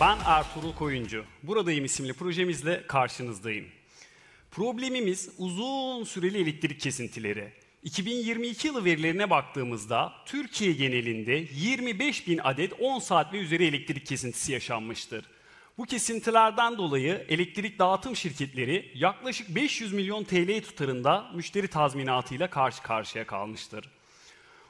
Ben Ertuğrul Koyuncu. Buradayım isimli projemizle karşınızdayım. Problemimiz uzun süreli elektrik kesintileri. 2022 yılı verilerine baktığımızda Türkiye genelinde 25 bin adet 10 saat ve üzeri elektrik kesintisi yaşanmıştır. Bu kesintilerden dolayı elektrik dağıtım şirketleri yaklaşık 500 milyon TL tutarında müşteri tazminatıyla karşı karşıya kalmıştır.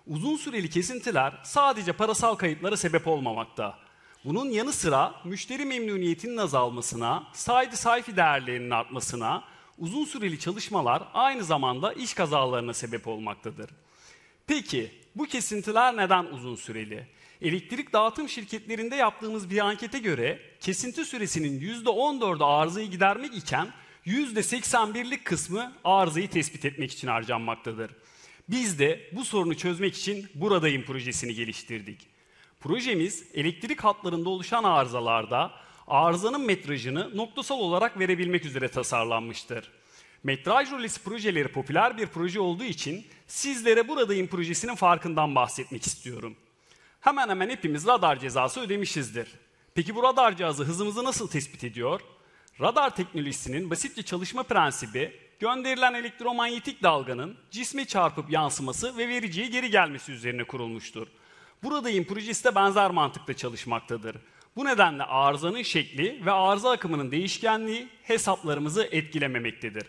Uzun süreli kesintiler sadece parasal kayıplara sebep olmamakta. Bunun yanı sıra müşteri memnuniyetinin azalmasına, saydı sayfi değerlerinin artmasına, uzun süreli çalışmalar aynı zamanda iş kazalarına sebep olmaktadır. Peki bu kesintiler neden uzun süreli? Elektrik dağıtım şirketlerinde yaptığımız bir ankete göre kesinti süresinin %14'ü arızayı gidermek iken %81'lik kısmı arızayı tespit etmek için harcanmaktadır. Biz de bu sorunu çözmek için Buradayım projesini geliştirdik. Projemiz elektrik hatlarında oluşan arızalarda arızanın metrajını noktasal olarak verebilmek üzere tasarlanmıştır. Metraj rolesi projeleri popüler bir proje olduğu için sizlere Buradayım projesinin farkından bahsetmek istiyorum. Hemen hemen hepimiz radar cezası ödemişizdir. Peki bu radar cihazı hızımızı nasıl tespit ediyor? Radar teknolojisinin basitçe çalışma prensibi gönderilen elektromanyetik dalganın cisme çarpıp yansıması ve vericiye geri gelmesi üzerine kurulmuştur. Buradayım projesi de benzer mantıkla çalışmaktadır. Bu nedenle arızanın şekli ve arıza akımının değişkenliği hesaplarımızı etkilememektedir.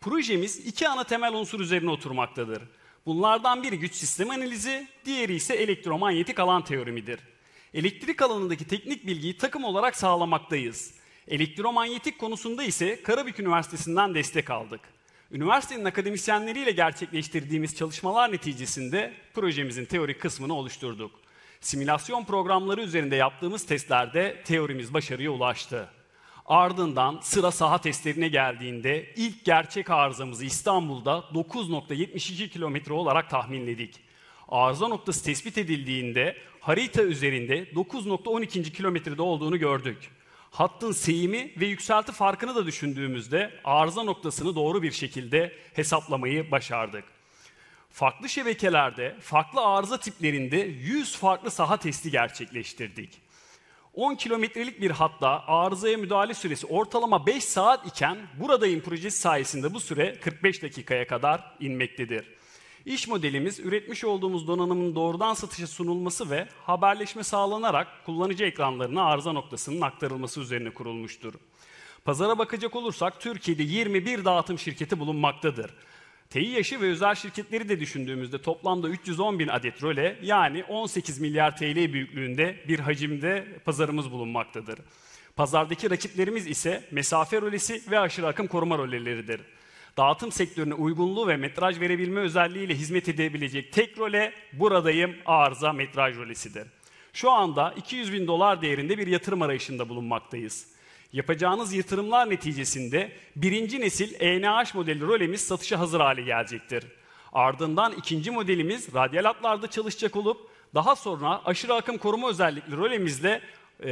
Projemiz iki ana temel unsur üzerine oturmaktadır. Bunlardan biri güç sistem analizi, diğeri ise elektromanyetik alan teorimidir. Elektrik alanındaki teknik bilgiyi takım olarak sağlamaktayız. Elektromanyetik konusunda ise Karabük Üniversitesi'nden destek aldık. Üniversitenin akademisyenleriyle gerçekleştirdiğimiz çalışmalar neticesinde projemizin teorik kısmını oluşturduk. Simülasyon programları üzerinde yaptığımız testlerde teorimiz başarıya ulaştı. Ardından sıra saha testlerine geldiğinde ilk gerçek arızamızı İstanbul'da 9.72 kilometre olarak tahminledik. Arıza noktası tespit edildiğinde harita üzerinde 9.12. kilometrede olduğunu gördük hattın seyimi ve yükselti farkını da düşündüğümüzde arıza noktasını doğru bir şekilde hesaplamayı başardık. Farklı şebekelerde, farklı arıza tiplerinde 100 farklı saha testi gerçekleştirdik. 10 kilometrelik bir hatta arızaya müdahale süresi ortalama 5 saat iken Buradayım projesi sayesinde bu süre 45 dakikaya kadar inmektedir. İş modelimiz üretmiş olduğumuz donanımın doğrudan satışa sunulması ve haberleşme sağlanarak kullanıcı ekranlarına arıza noktasının aktarılması üzerine kurulmuştur. Pazara bakacak olursak Türkiye'de 21 dağıtım şirketi bulunmaktadır. TEİ yaşı ve özel şirketleri de düşündüğümüzde toplamda 310 bin adet röle yani 18 milyar TL büyüklüğünde bir hacimde pazarımız bulunmaktadır. Pazardaki rakiplerimiz ise mesafe rölesi ve aşırı akım koruma röleleridir dağıtım sektörüne uygunluğu ve metraj verebilme özelliğiyle hizmet edebilecek tek role buradayım arıza metraj rolesidir. Şu anda 200 bin dolar değerinde bir yatırım arayışında bulunmaktayız. Yapacağınız yatırımlar neticesinde birinci nesil ENH modeli rolemiz satışa hazır hale gelecektir. Ardından ikinci modelimiz radyal hatlarda çalışacak olup daha sonra aşırı akım koruma özellikli rolemizle e,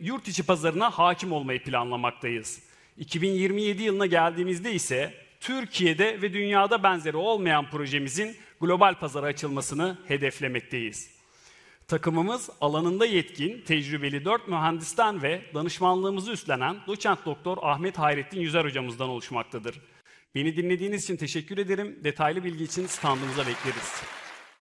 yurt içi pazarına hakim olmayı planlamaktayız. 2027 yılına geldiğimizde ise Türkiye'de ve dünyada benzeri olmayan projemizin global pazara açılmasını hedeflemekteyiz. Takımımız alanında yetkin, tecrübeli 4 mühendisten ve danışmanlığımızı üstlenen doçent doktor Ahmet Hayrettin Yüzer hocamızdan oluşmaktadır. Beni dinlediğiniz için teşekkür ederim. Detaylı bilgi için standımıza bekleriz.